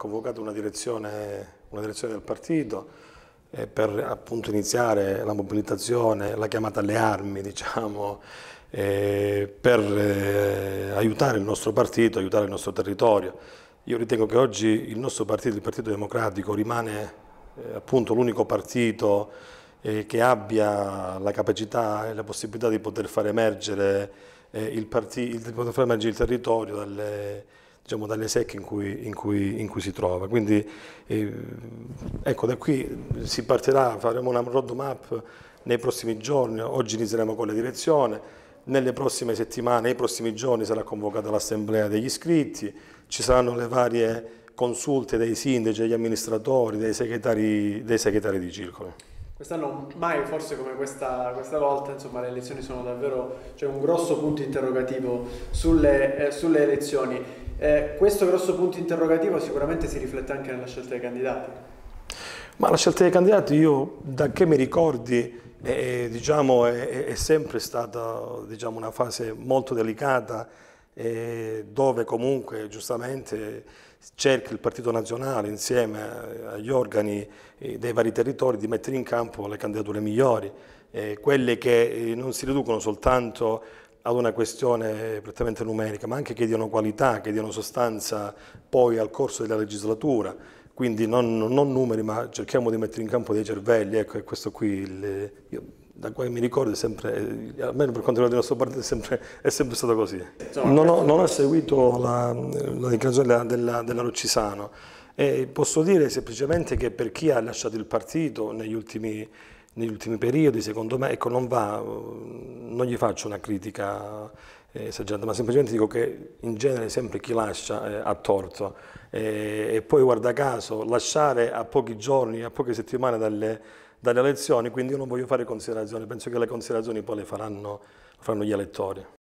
convocato una direzione, una direzione del partito eh, per appunto iniziare la mobilitazione, la chiamata alle armi, diciamo, eh, per eh, aiutare il nostro partito, aiutare il nostro territorio. Io ritengo che oggi il nostro partito, il Partito Democratico, rimane eh, appunto l'unico partito eh, che abbia la capacità e la possibilità di poter far emergere, eh, il, partito, di poter far emergere il territorio dalle diciamo, dalle secche in cui, in cui, in cui si trova. Quindi eh, ecco, da qui si partirà, faremo una roadmap nei prossimi giorni, oggi inizieremo con la direzione, nelle prossime settimane, nei prossimi giorni sarà convocata l'assemblea degli iscritti, ci saranno le varie consulte dei sindaci, degli amministratori, dei segretari, dei segretari di circolo. Quest'anno mai, forse come questa, questa, volta, insomma, le elezioni sono davvero, c'è cioè un grosso punto interrogativo sulle, eh, sulle elezioni. Eh, questo grosso punto interrogativo sicuramente si riflette anche nella scelta dei candidati. Ma la scelta dei candidati io, da che mi ricordi, è, diciamo, è, è sempre stata diciamo, una fase molto delicata eh, dove comunque giustamente cerca il Partito Nazionale insieme eh, agli organi eh, dei vari territori di mettere in campo le candidature migliori, eh, quelle che eh, non si riducono soltanto ad una questione prettamente numerica, ma anche che diano qualità, che diano sostanza poi al corso della legislatura, quindi non, non numeri, ma cerchiamo di mettere in campo dei cervelli, ecco, è questo qui, il, io, da qua mi ricordo, sempre, eh, almeno per quanto riguarda il nostro partito, è sempre, è sempre stato così. Non ho, non ho seguito la, la dichiarazione della, della, della Roccisano, e posso dire semplicemente che per chi ha lasciato il partito negli ultimi negli ultimi periodi, secondo me, ecco, non, va, mm, non gli faccio una critica eh, esagerata, ma semplicemente dico che in genere sempre chi lascia eh, ha torto eh, e poi guarda caso lasciare a pochi giorni, a poche settimane dalle, dalle elezioni, quindi io non voglio fare considerazioni, penso che le considerazioni poi le faranno, le faranno gli elettori.